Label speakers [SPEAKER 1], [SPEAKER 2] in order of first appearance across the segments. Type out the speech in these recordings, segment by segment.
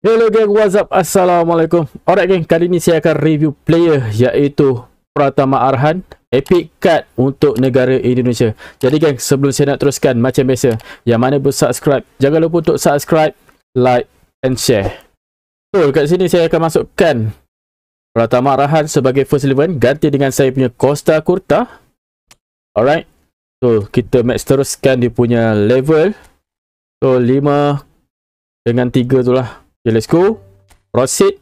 [SPEAKER 1] Hello gang, what's up? Assalamualaikum Alright gang, kali ni saya akan review player iaitu Pratama Arhan Epic Card untuk negara Indonesia Jadi gang, sebelum saya nak teruskan macam biasa Yang mana pun subscribe, jangan lupa untuk subscribe, like and share So, kat sini saya akan masukkan Pratama Arhan sebagai first eleven Ganti dengan saya punya Costa Kurta Alright So, kita max teruskan dia punya level So, 5 dengan 3 tu lah Okay, let's go. Proceed.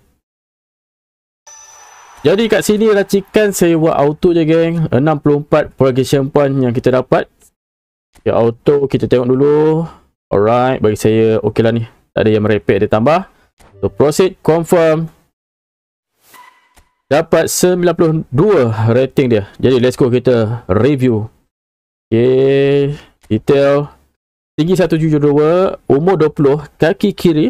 [SPEAKER 1] Jadi kat sini racikan saya buat auto je geng. 64 progression point yang kita dapat. Okay, ya, auto kita tengok dulu. Alright, bagi saya okey lah ni. Tak ada yang merepek dia tambah. So, proceed. Confirm. Dapat 92 rating dia. Jadi, let's go kita review. Okay. Detail. Tinggi 172. Umur 20. Kaki kiri.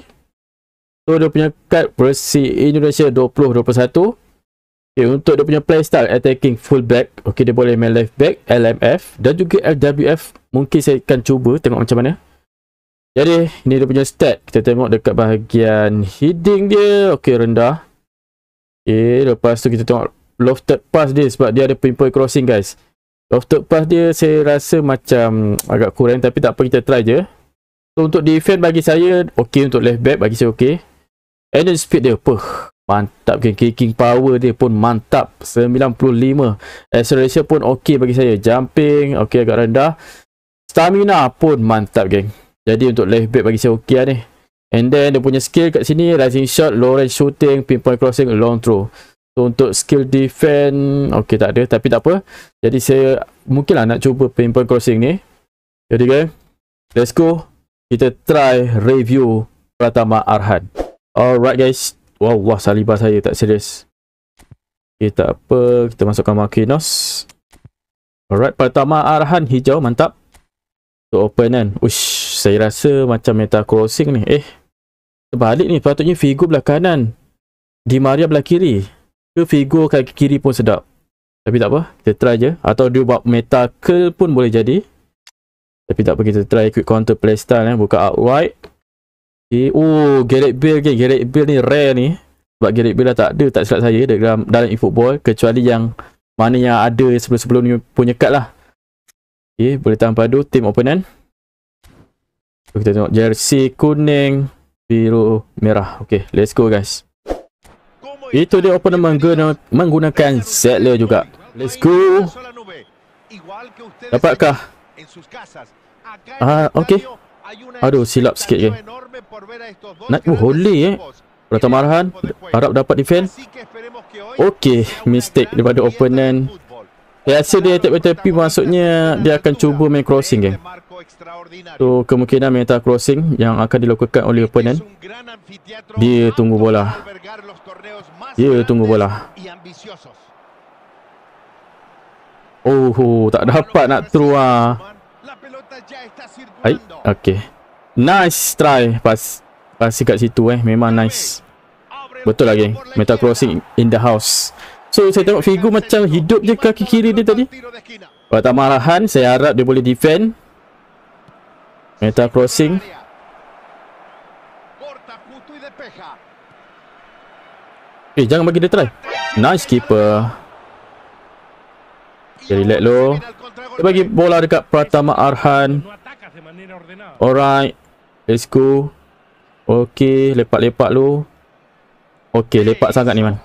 [SPEAKER 1] So dia punya card versi Indonesia 2021. Okay, eh, untuk dia punya playstyle attacking fullback. Okay, dia boleh main left back, LMF dan juga LWF. Mungkin saya akan cuba tengok macam mana. Jadi, ini dia punya stat. Kita tengok dekat bahagian heading dia. Okay, rendah. Okay, eh, lepas tu kita tengok lofted pass dia sebab dia ada pinpoint crossing guys. Lofted pass dia saya rasa macam agak kurang tapi tak apa kita try je. So, untuk defend bagi saya, okay untuk left back bagi saya okay. Alien speed dia pun Mantap geng Kicking power dia pun mantap 95 Acceleration pun okey bagi saya Jumping okey agak rendah Stamina pun mantap geng Jadi untuk left back bagi saya okey lah ni And then dia punya skill kat sini Rising shot Low range shooting Pinpoint crossing Long throw So untuk skill defend Okay tak ada Tapi tak apa Jadi saya mungkinlah nak cuba Pinpoint crossing ni Jadi geng, Let's go Kita try Review pertama Arhan Alright guys. wow wah saliba saya tak serius. Okay, tak apa. Kita masukkan Makinos. Alright, pertama arahan hijau. Mantap. To open kan. Ush, saya rasa macam meta crossing ni. Eh, terbalik ni. Patutnya figo belah kanan. Di Maria belah kiri. Ke figo kaki kiri pun sedap. Tapi tak apa. Kita try je. Atau dia buat meta curl pun boleh jadi. Tapi tak apa. Kita try quick counter playstyle. Eh. Buka out wide. Eh, oh, okay. Oh, Gerrit Bale ke? Gerrit Bale ni rare ni. Sebab Gerrit Bale tak ada, tak silap saya dalam dalam e-football. Kecuali yang mana yang ada sebelum-sebelum ni punya kad lah. Okay, eh, boleh tahan padu. Team opponent. So, kita tengok jersey kuning, biru, merah. Okay, let's go guys. Itu dia opponent mengguna, menggunakan Zedler juga. Let's go. Dapatkah? Ah, uh, okay. Aduh silap sikit kan Nak oh, holy eh Rata marahan Harap dapat defend Okay Mistake daripada opponent Saya rasa dia attack tepi Maksudnya Dia akan cuba main crossing kan So kemungkinan meta crossing Yang akan dilakukan oleh opponent Dia tunggu bola Dia tunggu bola Oh, tak dapat nak throw ah. Aik. Ya okay. Nice try pas pas dekat situ eh. Memang nice. Betul lagi. Meta crossing in the house. So saya tengok figur macam hidup je kaki kiri dia tadi. Pertama marahan saya harap dia boleh defend. Meta crossing. Eh jangan bagi dia try. Nice keeper. Dia let low. Dia bagi bola dekat Pratama Arhan. Alright. Let's go. Okay. Lepak-lepak lu. Okay. Lepak sangat ni, man.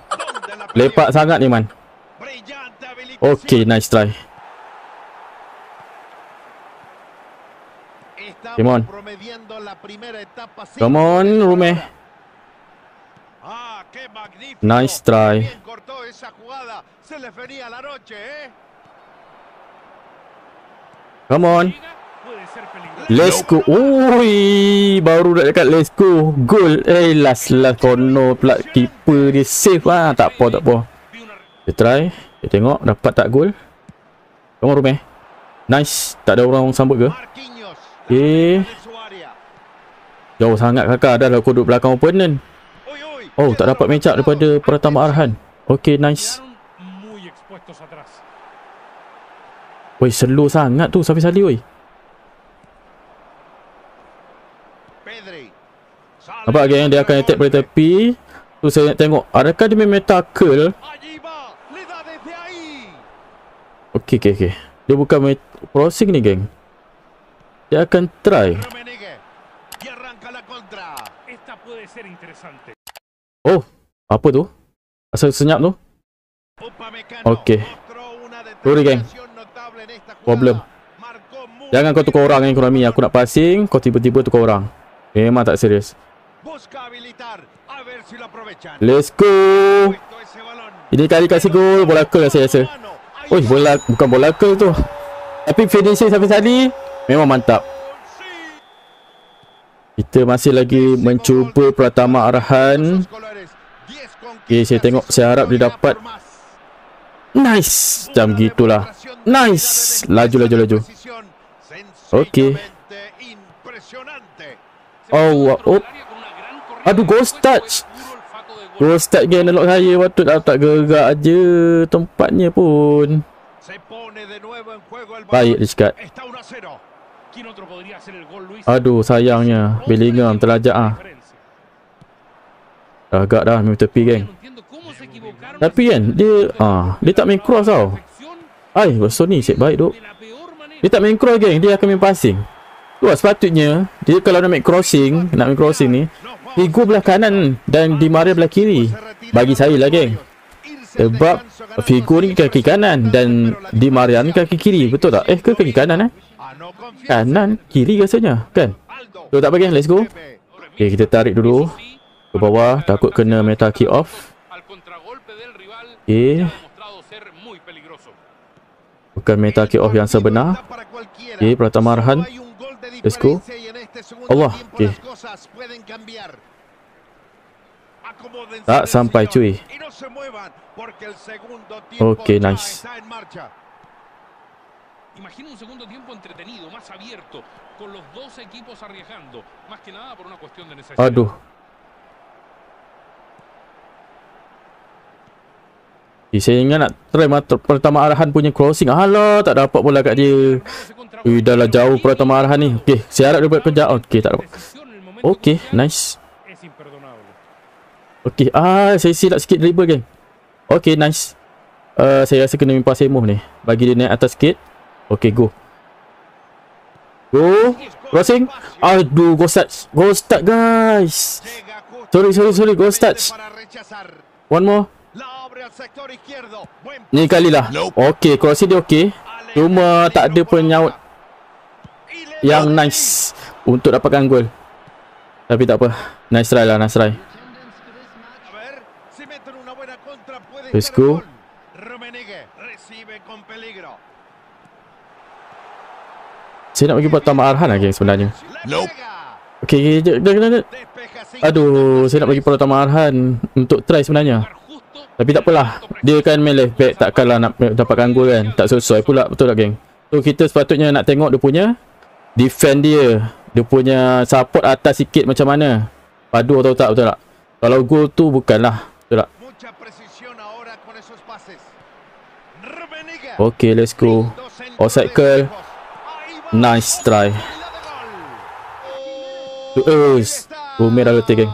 [SPEAKER 1] Lepak sangat ni, man. Okay. Nice try. Come on. Come on, Rume. Nice try. Come on. Let's go. Ui, baru dah dekat let's go. Goal. Eh, last last corner pula keeper dia save lah. Tak apa, tak apa. Kita try. Kita tengok dapat tak goal. Come on, Rumeh. Nice. Tak ada orang sambut ke? Okay. Eh. Jauh sangat kakak. Dah lah aku duduk belakang opponent. Oh, tak dapat match up daripada Pratama Arhan. Okay, nice. Woi slow sangat tu Safi Sadi woi. Apa lagi yang dia akan attack dari tepi? Tu saya nak tengok adakah dia memang tackle? Okey okey okey. Dia bukan met- crossing ni geng. Dia akan try. Lah oh, apa tu? Asal senyap tu? Okey. Sorry geng problem Jangan kau tukar orang yang ekonomi Aku nak passing Kau tiba-tiba tukar orang Memang eh, tak serius Let's go Ini kali kasih gol Bola ke lah saya rasa Oh bola Bukan bola ke tu Tapi finishing sampai tadi Memang mantap Kita masih lagi Mencuba Pratama arahan. Okay saya tengok Saya harap dia dapat Nice. Macam gitulah. Nice. Laju, laju, laju. Okay. Oh, oh. Aduh, ghost touch. Ghost touch game analog saya. Patut dah tak gerak je tempatnya pun. Baik, Rizkat. Aduh, sayangnya. Bellingham terlajak ah. Agak dah, minum tepi, geng. Tapi kan dia ah dia tak main cross tau. Ai, Wilson ni set baik dok. Dia tak main cross geng, dia akan main passing. Tu lah sepatutnya dia kalau nak main crossing, nak main crossing ni, Higo belah kanan dan Di Maria belah kiri. Bagi saya lah geng. Sebab Figo ni kaki kanan dan Di Maria ni kaki kiri. Betul tak? Eh ke kaki kanan eh? Kanan, kiri rasanya. Kan? So tak apa geng, let's go. Okay, kita tarik dulu ke bawah. Takut kena meta key off. A Bukan meta kick-off yang sebenar Okay, Pratama Arhan Let's go Allah Okay Tak sampai cuy Okay, nice Imagina un segundo tiempo entretenido, más abierto, con los dos equipos arriesgando, más que nada por una cuestión de necesidad. Aduh. Eh, saya ingat nak try pertama arahan punya crossing. Alah, tak dapat pula kat dia. Ui, dah lah jauh pertama arahan ni. Okey, saya harap dia buat kerja. Okey, tak dapat. Okey, nice. Okey, ah, saya silap sikit dribble, geng. Okey, nice. Uh, saya rasa kena mimpah semuh ni. Bagi dia naik atas sikit. Okey, go. Go. Crossing. Aduh, go start. Go start, guys. Sorry, sorry, sorry. Go start. One more. Ni kali lah Ok Kursi dia ok Cuma tak ada pun nyaut Yang nice Untuk dapatkan gol Tapi tak apa Nice try lah Nice try Let's go Saya nak pergi buat tambah arahan lagi sebenarnya Nope Okay, Aduh, saya nak bagi pertama Arhan untuk try sebenarnya. Tapi tak takpelah Dia kan main left back Takkanlah nak dapatkan gol kan Tak sesuai pula Betul tak geng So kita sepatutnya nak tengok dia punya Defend dia Dia punya support atas sikit macam mana Padu atau tak betul tak Kalau gol tu bukanlah Betul tak Okay let's go All cycle Nice try To us Bumir dah letih geng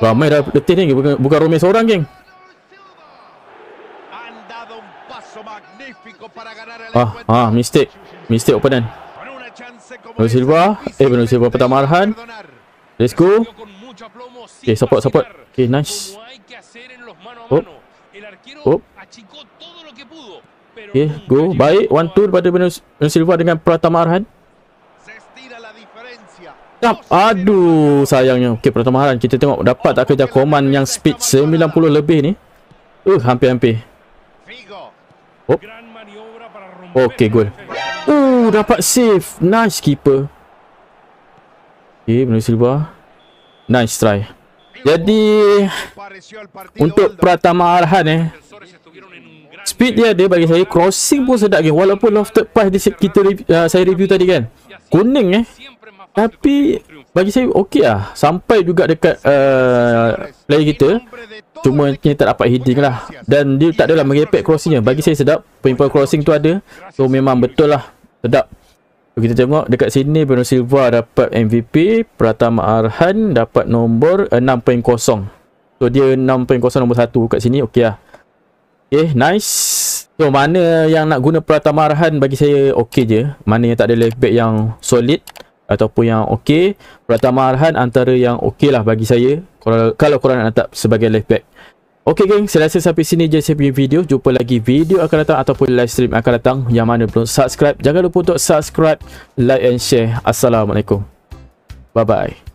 [SPEAKER 1] Ramai dah letih ni bukan, bukan Romeo seorang geng. Ah, ah mistake. Mistake opponent. Bruno Silva, eh Bruno Silva pertama arahan. Let's go. Okay, support support. Okay, nice. Oh. Oh. Okay, go. Baik, one two pada Bruno Silva dengan pertama arahan. Jump. Aduh, sayangnya. Okey, pertama haran. Kita tengok dapat tak kerja command yang speed 90 lebih ni. Uh, hampir-hampir. Oh. Okey, goal. Uh, dapat save. Nice keeper. Okey, Bruno Silva. Nice try. Jadi untuk pertama arahan eh speed dia dia bagi saya crossing pun sedap game walaupun lofted pass dia kita uh, saya review tadi kan kuning eh tapi bagi saya okey lah Sampai juga dekat uh, player kita Cuma kita tak dapat heading lah Dan dia tak adalah merepek crossingnya Bagi saya sedap point crossing tu ada So memang betul lah Sedap kita tengok dekat sini Bruno Silva dapat MVP Pratama Arhan dapat nombor 6.0 So dia 6.0 nombor 1 kat sini okey lah Okay eh, nice So mana yang nak guna Pratama Arhan bagi saya okey je Mana yang tak ada left back yang solid ataupun yang okey Pratama Arhan antara yang okey lah bagi saya korang, kalau korang nak letak sebagai left back Okey geng, saya rasa sampai sini je saya punya video. Jumpa lagi video akan datang ataupun live stream akan datang yang mana belum subscribe. Jangan lupa untuk subscribe, like and share. Assalamualaikum. Bye-bye.